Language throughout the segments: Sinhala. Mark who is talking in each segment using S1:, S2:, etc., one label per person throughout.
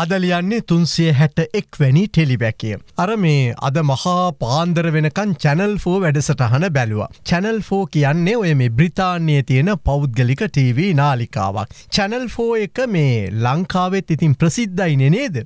S1: අදලියන්නේ තුන්සිය හැට එක්වැනි ටෙලිබැකිය. අර මේ අද මහා පාන්දර වෙනකන් චැනල් ෆෝ වැඩසටහන බැලවා. චැනල් ෆෝ කියන්නේ ඔය මේ බ්‍රතාන්නේ තියෙන පෞද්ගලික TV නාලිකාවක්. චැනල් ෆෝ එක මේ ලංකාවෙත් ඉතින් ප්‍රසිද්ධයින නේද.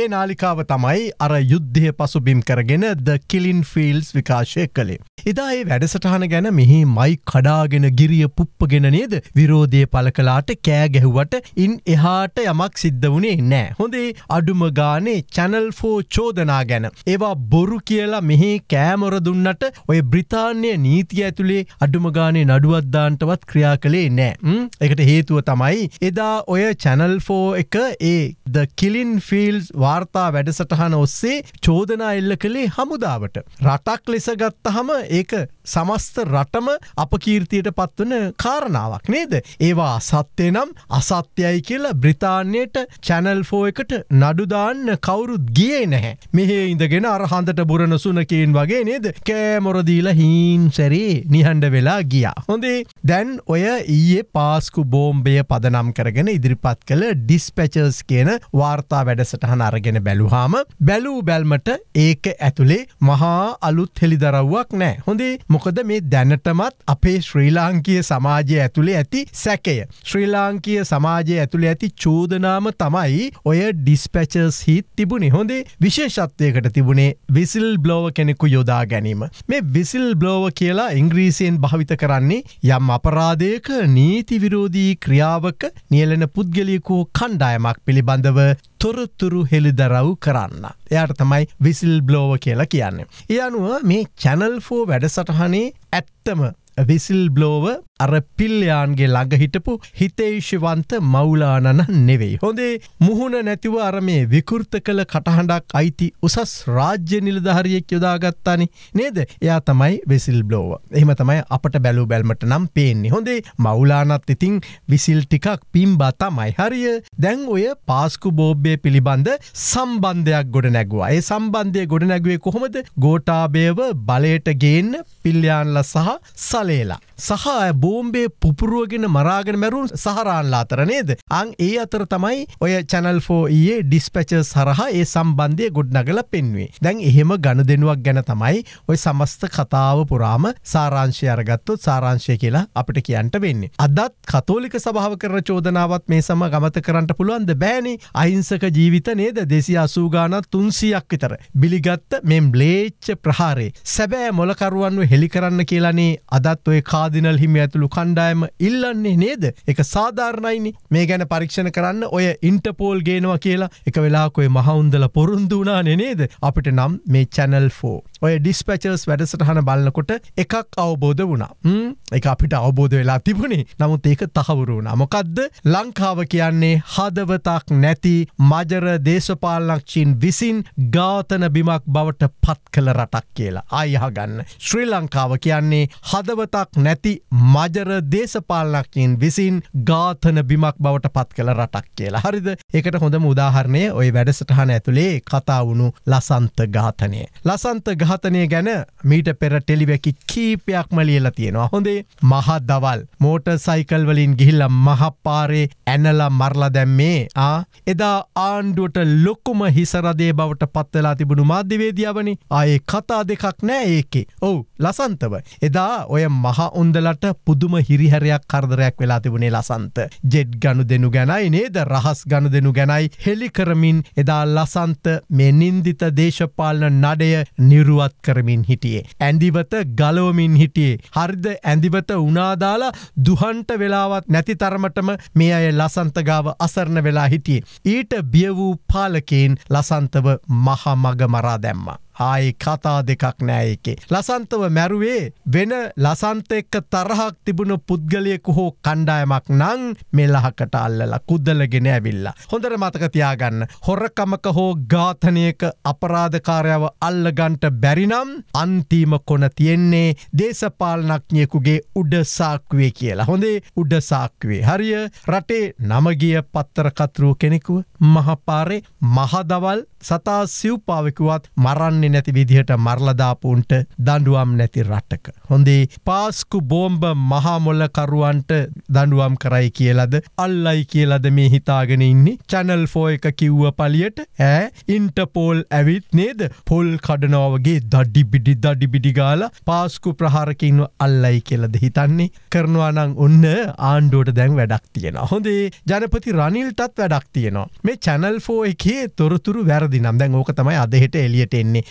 S1: ඒ නාලිකාව තමයි අර යුද්ධය පසුබිම් කරගෙන ද කිලින් ෆිල්ස් විකාශය කළේ. එදා ඒ වැඩසටහන ගැන මෙහි මයි කඩාගෙන ගිරිය පුප්පගෙන නේද විරෝධය පල කලාට කෑ ගැහුවට ඉන් එහාට යමක් සිද්ධ වුණේ නෑ හොඳේ අඩුම ගානේ චැනල් ෆෝ චෝදනා ගැන. ඒවා බොරු කියලා මෙහි කෑමොර දුන්නට ඔය බ්‍රිතාන්‍ය නීති ඇතුළේ අඩුමගානේ නඩුවත්දාන්ටවත් ක්‍රියා කළේ නෑ එකට හේතුව තමයි එදා ඔය චැනල් ෆෝ එක ඒ ද කිලින් ෆිල්ස් වාර්තා වැඩසටහන ඔස්සේ චෝදනා එල්ල කළේ හමුදාවට. රටක් ලෙසගත්තහම ඒක සමස්ත රටම අපකීර්තියට පත්වන කාරණාවක් නේද. ඒවා සත්‍යය නම් අසත්‍යයි කියලා බ්‍රිතාන්‍යයට චැනල්ෆෝ එකට නඩුදාන්න කවුරුත් ගියේ නැහැ. මෙහෙ ඉඳගෙන අරහන්දට බුරණ සුනකයෙන් වගේ නේද කෑමොරදීල හීන්සැරේ නිහඬ වෙලා ගියා. හොඳේ දැන් ඔය ඊයේ පාස්කු බෝම්බය පදනම් කරගෙන ඉදිරිපත් කළ ඩිස්පැචර්ස් කියන වාර්තා වැඩසටහන අරගෙන බැලුහාම බැලූ බැල්මට ඒක ඇතුළේ මහා අලුත් හෙළිදරව්වක් නෑ. හොඳේ මොකද මේ දැනටමත් අපේ ශ්‍රී ලාංකය සමාජය ඇතුළේ ඇති සැකය. ශ්‍රී ලාංකය සමාජය ඇතුළේ ඇති චෝදනාම තමයි ඔය ඩිස්පැචර්ස් හිත් තිබුණෙ හොඳේ විශේෂත්වයකට තිබුණේ විසිල් බ්ලෝව කෙනෙකු යොදා ගැනීම. මේ විසිල් බ්ලෝව කියලා ඉංග්‍රීසියෙන් භාවිත කරන්නේ යම් අපරාධයක නීතිවිරෝධී ක්‍රියාවක නියලන පුද්ගලියකු කණ්ඩායමක් පිළිබඳව තොරතුරු හෙළිදරව් කරන්න. එයට තමයි විසිල් බ්ලෝව කියලා කියන්නේ. ඒ අනුව මේ චැනල් ෆෝ වැඩසටහනේ ඇත්තම විසිල්බ්ලෝව අර පිල්යාන්ගේ ළඟ හිටපු හිතේශවන්ත මවුලානන නෙවෙයි. හොඳේ මුහුණ නැතිව අර මේ විකෘත කළ කටහඬක් අයිති උසස් රාජ්‍ය නිලධහරියෙක් යොදාගත්තානි නේද එයා තමයි වෙසිල් බ්ලෝව. එහම තමයි අපට බැලූ බැල්මට නම් පේන්නේ. හොඳේ මවුලානත් ඉතිං විසිල් ටිකක් පිම්බා තමයි හරිය දැන් ඔය පාස්කු බෝබ්බය පිළිබඳ සම්බන්ධයක් ගොඩ නැගවා. ඒ සම්බන්ධය ගොඩ නැගුවේ කොහොමද ගෝටාබේව බලයට ගේන්න පිල්ලයාන්ල සහ සර සලේලා. සහ බෝම්බේ පුපුරුවගෙන මරාගෙන මැරුන් සහරාන්ලා අතර නේද. අං ඒ අතර තමයි ඔය චැනල් ෆෝයේ ඩිස්පචර් සරහා ඒ සම්බන්ධය ගොඩ්නගල පෙන්වේ. දැන් එහෙම ගණ දෙනුවක් ගැන තමයි ඔය සමස්ත කතාව පුරාම සාරංශය අරගත්තොත් සාරංශය කියලා අපිට කියන්ට වෙන්නේ. අදත් කතෝලික සභාව කර චෝදනාවත් මේ සම ගමත කරන්නට පුළුවන්ද බෑනි අහිංසක ජීවිත නේද දෙසි අසූගානත් තුන්සියක් විතර. බිලිගත්ත මෙම් බ්ලේච්ච ප්‍රහාරේ සැබෑ මොලකරුවන්ව හෙළි කරන්න කියලනේ අදත් අදත් ඔය කාදිනල් හිම ඇතුළු කණ්ඩායම ඉල්ලන්නේ නේද එක සාධාරණයිනි මේ ගැන පරීක්ෂණ කරන්න ඔය ඉන්ටපෝල් ගේනවා කියලා එක වෙලාකොය මහවුන්දල පොරුන්දු වුණානේ නේද අපිට නම් මේ චැනල් ෆෝ ඔය ඩිස්පචර්ස් වැඩසටහන බලන්නකොට එකක් අවබෝධ වුණා එක අපිට අවබෝධ වෙලා තිබුණේ නමුත් ඒක තහවුරුණ මොකක්ද ලංකාව කියන්නේ හදවතක් නැති මජර දේශපාලනක්ෂීන් විසින් ඝාතන බිමක් බවට පත් කළ රටක් කියලා අයහගන්න ශ්‍රී ලංකාව කියන්නේ හදව නැවතක් නැති මජර දේශපාලනක්කින් විසින් ගාතන බිමක් බවට පත් කළ රටක් කියලා හරිද එකට හොඳම උදාහරණය ඔය වැඩසටහන ඇතුළේ කතාවුණු ලසන්ත ඝාතනය. ලසන්ත ඝාතනය ගැන මීට පෙර ටෙලිවැකි කීපයක්ම ලියලා තියෙනවා හොඳේ මහ දවල් මෝට සයිකල්වලින් ගිහිල්ල මහපාරේ ඇනලා මරලා දැම්මේ ආ එදා ආණ්ඩුවට ලොක්කුම හිසරදේ බවට පත්වෙලා තිබුණු මාධ්‍යවේදියාවනි ආයේ කතා දෙකක් නෑ ඒකේ ඔවු ලසන්තව එදා ඔය මහ උන්දලට පුදුම හිරිහැරයක් කරදරයක් වෙලා තිබුණේ ලසන්ත. ජෙඩ් ගණු දෙනු ගැනයි නේද රහස් ගණු දෙනු ගැනයි හෙලිකරමින් එදා ලසන්ත මේ නින්දිත දේශපාලන නඩය නිරුවත් කරමින් හිටියේ. ඇඳිවත ගලෝමින් හිටියේ. හරිද ඇඳිවත උනාදාලා දුහන්ට වෙලාවත් නැති තරමටම මේ අය ලසන්තගාව අසරණ වෙලා හිටියේ. ඊට බිය වූ පාලකයෙන් ලසන්තව මහමග මරා දැම්මා. ආයි කතා දෙකක් නෑ එකේ. ලසන්තව මැරුවේ වෙන ලසන්ත එක්ක තරහක් තිබුණ පුද්ගලයෙකු හෝ කණ්ඩායමක් නං මෙල්ලහකට අල්ලලා කුද්දලගෙන ඇවිල්ලා. හොඳර මතකතියාගන්න. හොරකමක හෝ ඝාතනයක අපරාධකාරයාව අල්ලගන්ට බැරිනම් අන්තිම කොන තියෙන්නේ දේශපාලනක්ඥයෙකුගේ උඩසාක්වේ කියලා. හොඳේ උඩසාක්වේ හරිය රටේ නමගිය පත්තරකතුරුව කෙනෙකුව මහපාරේ මහදවල් සතා සිව්පාවකුවත් මරන්න දන්නේ නැති විදිහට මරලදාපුන්ට දඩුවම් නැති රට්ටක. හොඳේ පාස්කු බෝම්භ මහාමොල්ලකරුවන්ට දඩුවම් කරයි කියලද අල්ලයි කියලද මේ හිතාගෙන ඉන්නේ චැනල් ෆෝ එක කිව්ව පලියට ඇ ඉන්ටපෝල් ඇවිත් නේද පොල් කඩනෝවගේ දඩි බිඩි දඩි බිඩිගාල පාස්කු ප්‍රහාරකින්ව අල්ලයි කෙලද හිතන්නේ කරනවා නං ඔන්න ආණ්ඩුවට දැන් වැඩක් තියෙන. හොඳේ ජනපති රනිල්ටත් වැඩක් තියෙනවා. මේ චැනල් ෆෝ එකේ තොරතුරු වැරදිනම් දැන් ඕක තමයි අදහෙට එලියට එන්නේ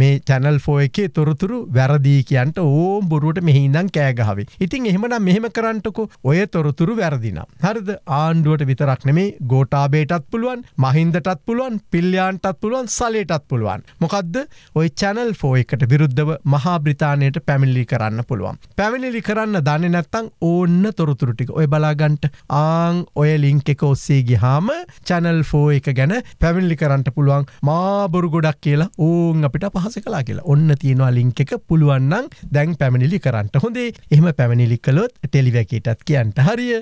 S1: මේ චැනල් ෆෝ එකේ තොරතුරු වැරදිී කියන්ට ඕම් බොරුවට මෙහින්දන් කෑගහවේ. ඉතින් එහෙමනම් මෙහෙම කරන්නටකු ඔය තොරතුරු වැරදිනම්. හරිද ආණ්ඩුවට විතරක් නෙමේ ගෝටාබේටත් පුළුවන් මහින්දටත් පුළුවන් පිල්්‍යයාන්ටත් පුළුවන් සලේටත් පුළුවන්. මොකක්ද ඔය චැනල් ෆෝ එකට විරුද්ධව මහා බ්‍රතාානයට පැමිල්ලි කරන්න පුළුවන්. පැමිලිලි කරන්න දන්න නැත්තං ඕන්න තොරතුරටික ඔය බලාගන්ට ආං ඔය ලිංක එක ඔස්සේ ගිහාම චැනල් ෆෝ එක ගැන පැමිල්ලි කරන්නට පුළුවන් මාබොරු ගොඩක් කියලා ඕන් උන් අපිට පහස කලා කියලා ඔන්න තියෙනවා ලිංක එක පුළුවන්නම් දැන් පැමිණිලි කරන්නට හොඳේ එහම පැමිණිලි කළොත් ටෙලිවැකටත් කියන්ට හරිය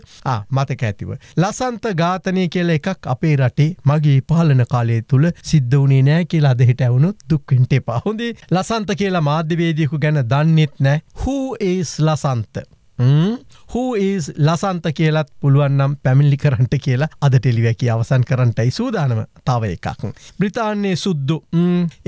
S1: මතක ඇතිව. ලසන්ත ඝාතනය කියල එකක් අපේ රටේ මගේ පාලන කාලය තුළ සිද්ධ වනේ නෑ කියලා දෙහිට ඇවුණුත් දුක්වින්ට එපා හොඳේ ලසන්ත කියලා මාධ්‍යවේදියකු ගැන දන්නෙත් නෑ හූ ඒස් ලසන්ත. ම්? හූ ඒස් ලසන්ත කියලත් පුළුවන්නම් පැමිල්ලි කරන්ට කියලා අද ටෙලිවැකි අවසන් කරන්ටයි සූදානම තව එකක්. බ්‍රතාන්නේ සුද්දු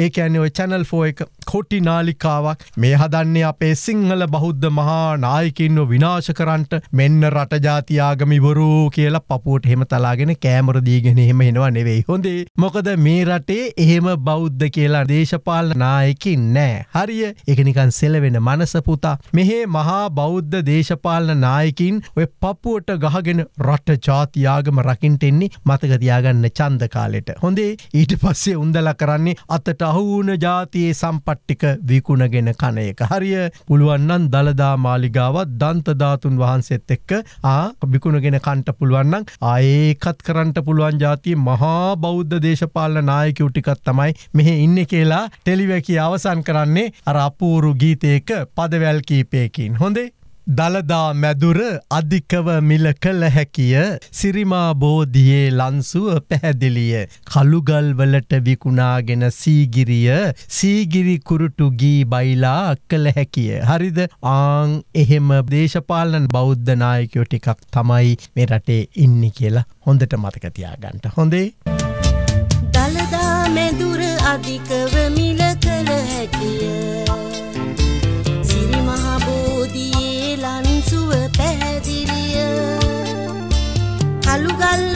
S1: ඒකඇන ඔය චැනල් ෆෝ එක කොටි නාලිකාවක් මේ හදන්නේ අපේ සිංහල බෞද්ධ මහා නායකින්ව විනාශ කරන්ට මෙන්න රටජාතියාගමිවරු කියලා පපුුවට හෙම තලාගෙන කෑමර දීගෙන එහෙම හෙනවා නෙවෙයි හොඳේ මොකද මේ රටේ එහෙම බෞද්ධ කියලා දේශපාල නායකින් නෑ හරිය එකනිකන් සෙලවෙන මනසපුතා මෙහේ මහා බෞද්ධ දේශපාලන නා නායකින් ඔය පපුුවට ගහගෙන රට්ට ජාතියාගම රකින්ටෙන්නේ මතකතියාගන්න චන්ද කාලෙට. හොඳේ ඊට පස්සේ උන්දල කරන්නේ අතට අහුවන ජාතියේ සම්පට්ටික විකුණගෙන කණයක. හරිය පුළුවන්නන් දළදා මාලිගාවත් දන්තධාතුන් වහන්සේත් එක්ක ආ බිකුණගෙන කන්ට පුළුවන්නන් ආඒකත් කරන්ට පුළුවන් ජාතිය මහා බෞද්ධ දේශපාලන නායකවටිකත් තමයි මෙහ ඉන්න කියලා ටෙලිවැකි අවසන් කරන්නේ අර අපූරු ගීතයක පදවැල් කීපයකින් හොඳේ දළදා මැදුර අධිකව මිල කළ හැකිය සිරිමා බෝධියේ ලන්සුව පැහැදිලිය කළුගල්වලට විකුණාගෙන සීගිරිය සීගිරි කුරුටු ගී බයිලා කළ හැකිය හරිද ආං එහෙම දේශපාලන බෞද්ධනායකයෝ ටිකක් තමයි මේ රටේ ඉන්න කියලා හොඳට මතකතියා ගන්ට හොඳේ දළදා මැදුර අධිකව මිල කළ හැකිය පැහැදිලිය කළුගල්ල